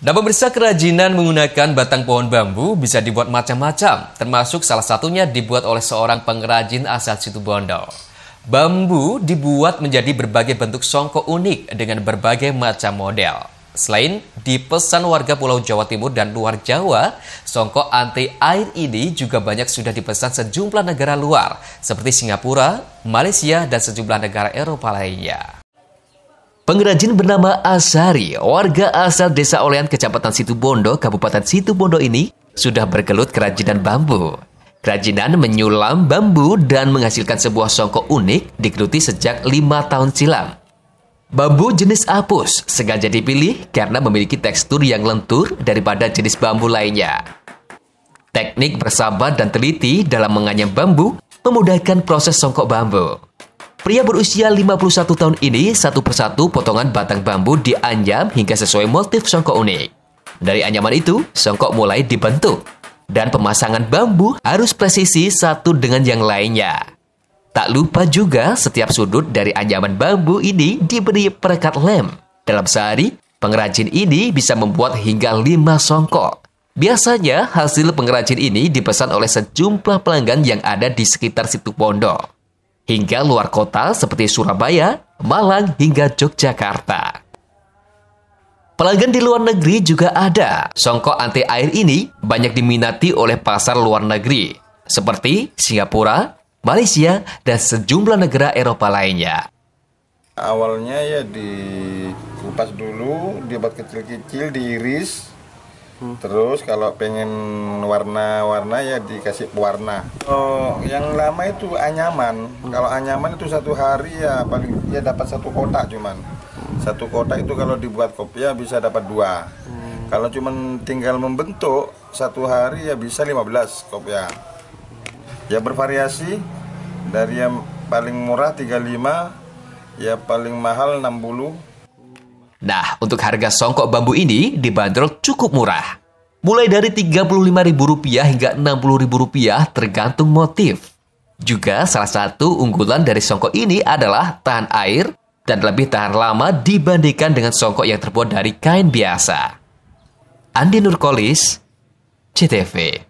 Nah pemirsa kerajinan menggunakan batang pohon bambu bisa dibuat macam-macam, termasuk salah satunya dibuat oleh seorang pengrajin asal Situbondo. Bambu dibuat menjadi berbagai bentuk songkok unik dengan berbagai macam model. Selain dipesan warga Pulau Jawa Timur dan luar Jawa, songkok anti air ini juga banyak sudah dipesan sejumlah negara luar seperti Singapura, Malaysia, dan sejumlah negara Eropa lainnya. Pengrajin bernama Asari, warga asal Desa Olean, Kecamatan Situbondo, Kabupaten Situbondo ini sudah bergelut kerajinan bambu. Kerajinan menyulam bambu dan menghasilkan sebuah songkok unik digeluti sejak lima tahun silam. Bambu jenis apus sengaja dipilih karena memiliki tekstur yang lentur daripada jenis bambu lainnya. Teknik bersabar dan teliti dalam menganyam bambu memudahkan proses songkok bambu. Pria berusia 51 tahun ini satu persatu potongan batang bambu dianyam hingga sesuai motif songkok unik. Dari anyaman itu, songkok mulai dibentuk. Dan pemasangan bambu harus presisi satu dengan yang lainnya. Tak lupa juga setiap sudut dari anyaman bambu ini diberi perekat lem. Dalam sehari, pengrajin ini bisa membuat hingga 5 songkok. Biasanya hasil pengrajin ini dipesan oleh sejumlah pelanggan yang ada di sekitar situ pondok hingga luar kota seperti Surabaya, Malang, hingga Yogyakarta. Pelanggan di luar negeri juga ada. Songkok anti air ini banyak diminati oleh pasar luar negeri, seperti Singapura, Malaysia, dan sejumlah negara Eropa lainnya. Awalnya ya dikupas dulu, dibuat kecil-kecil, diiris, Terus kalau pengen warna-warna ya dikasih pewarna. Oh, yang lama itu anyaman. Hmm. Kalau anyaman itu satu hari ya paling ya dapat satu kotak cuman. Satu kotak itu kalau dibuat kopi ya bisa dapat dua. Hmm. Kalau cuman tinggal membentuk satu hari ya bisa 15 kopi ya. Ya bervariasi dari yang paling murah 35 ya paling mahal 60 Nah, untuk harga songkok bambu ini dibanderol cukup murah. Mulai dari Rp35.000 hingga Rp60.000 tergantung motif. Juga salah satu unggulan dari songkok ini adalah tahan air dan lebih tahan lama dibandingkan dengan songkok yang terbuat dari kain biasa. Andi Nurkolis, CTV.